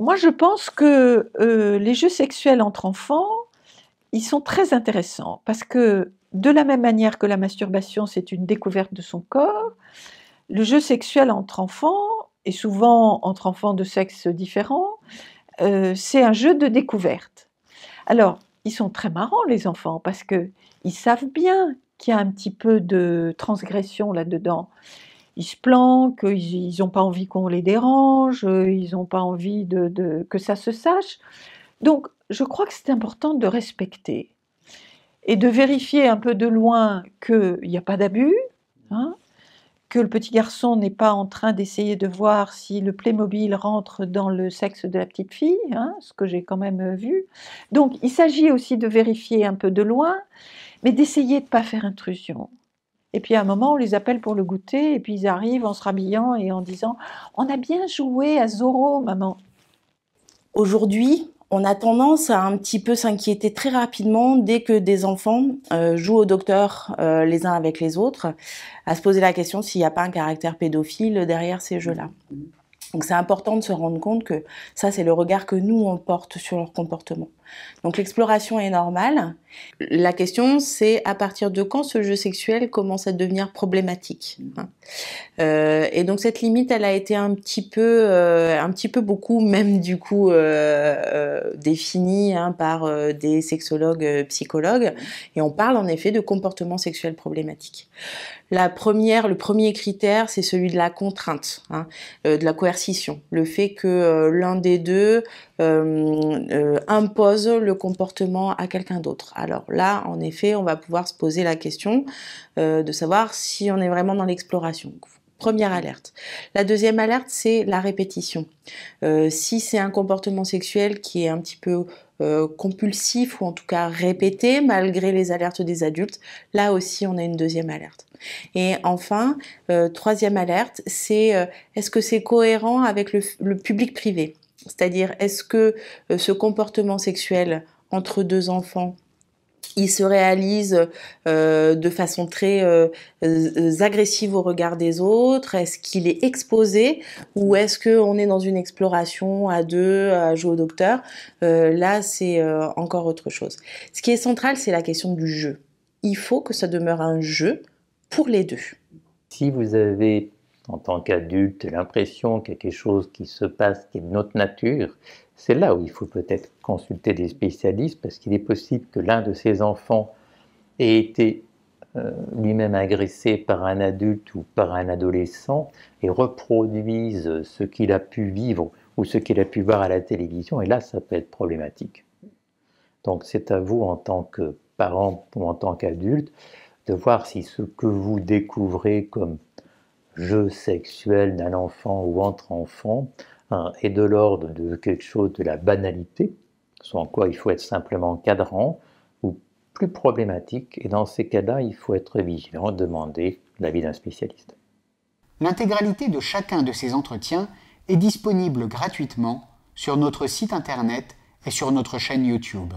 Moi, je pense que euh, les jeux sexuels entre enfants, ils sont très intéressants parce que de la même manière que la masturbation, c'est une découverte de son corps, le jeu sexuel entre enfants, et souvent entre enfants de sexes différents, euh, c'est un jeu de découverte. Alors, ils sont très marrants les enfants parce qu'ils savent bien qu'il y a un petit peu de transgression là-dedans ils se planquent, ils n'ont pas envie qu'on les dérange, euh, ils n'ont pas envie de, que ça se sache. Donc, je crois que c'est important de respecter et de vérifier un peu de loin qu'il n'y a pas d'abus, hein, que le petit garçon n'est pas en train d'essayer de voir si le Playmobil rentre dans le sexe de la petite fille, hein, ce que j'ai quand même euh, vu. Donc, il s'agit aussi de vérifier un peu de loin, mais d'essayer de ne pas faire intrusion. Et puis à un moment, on les appelle pour le goûter, et puis ils arrivent en se rhabillant et en disant On a bien joué à Zorro, maman. Aujourd'hui, on a tendance à un petit peu s'inquiéter très rapidement dès que des enfants euh, jouent au docteur euh, les uns avec les autres, à se poser la question s'il n'y a pas un caractère pédophile derrière ces jeux-là. Mmh. Donc c'est important de se rendre compte que ça, c'est le regard que nous, on porte sur leur comportement. Donc l'exploration est normale. La question, c'est à partir de quand ce jeu sexuel commence à devenir problématique. Hein. Euh, et donc cette limite, elle a été un petit peu, euh, un petit peu beaucoup, même du coup, euh, définie hein, par des sexologues, psychologues. Et on parle en effet de comportement sexuel problématique. La première, le premier critère, c'est celui de la contrainte, hein, de la coercition, le fait que l'un des deux impose le comportement à quelqu'un d'autre. Alors là, en effet, on va pouvoir se poser la question euh, de savoir si on est vraiment dans l'exploration. Première alerte. La deuxième alerte, c'est la répétition. Euh, si c'est un comportement sexuel qui est un petit peu euh, compulsif ou en tout cas répété malgré les alertes des adultes, là aussi on a une deuxième alerte. Et enfin, troisième alerte, c'est est-ce que c'est cohérent avec le public privé c'est-à-dire, est-ce que euh, ce comportement sexuel entre deux enfants il se réalise euh, de façon très euh, agressive au regard des autres Est-ce qu'il est exposé ou est-ce qu'on est dans une exploration à deux, à jouer au docteur Là, c'est encore autre chose. Ce qui est central, c'est la question du jeu. Il faut que ça demeure un jeu pour les deux. Si vous avez en tant qu'adulte, l'impression qu'il y a quelque chose qui se passe, qui est de notre nature, c'est là où il faut peut-être consulter des spécialistes, parce qu'il est possible que l'un de ses enfants ait été euh, lui-même agressé par un adulte ou par un adolescent et reproduise ce qu'il a pu vivre ou ce qu'il a pu voir à la télévision, et là, ça peut être problématique. Donc c'est à vous, en tant que parent ou en tant qu'adulte, de voir si ce que vous découvrez comme jeu sexuel d'un enfant ou entre enfants est hein, de l'ordre de quelque chose de la banalité, en quoi il faut être simplement cadrant, ou plus problématique, et dans ces cas-là, il faut être vigilant, demander l'avis d'un spécialiste. L'intégralité de chacun de ces entretiens est disponible gratuitement sur notre site internet et sur notre chaîne YouTube.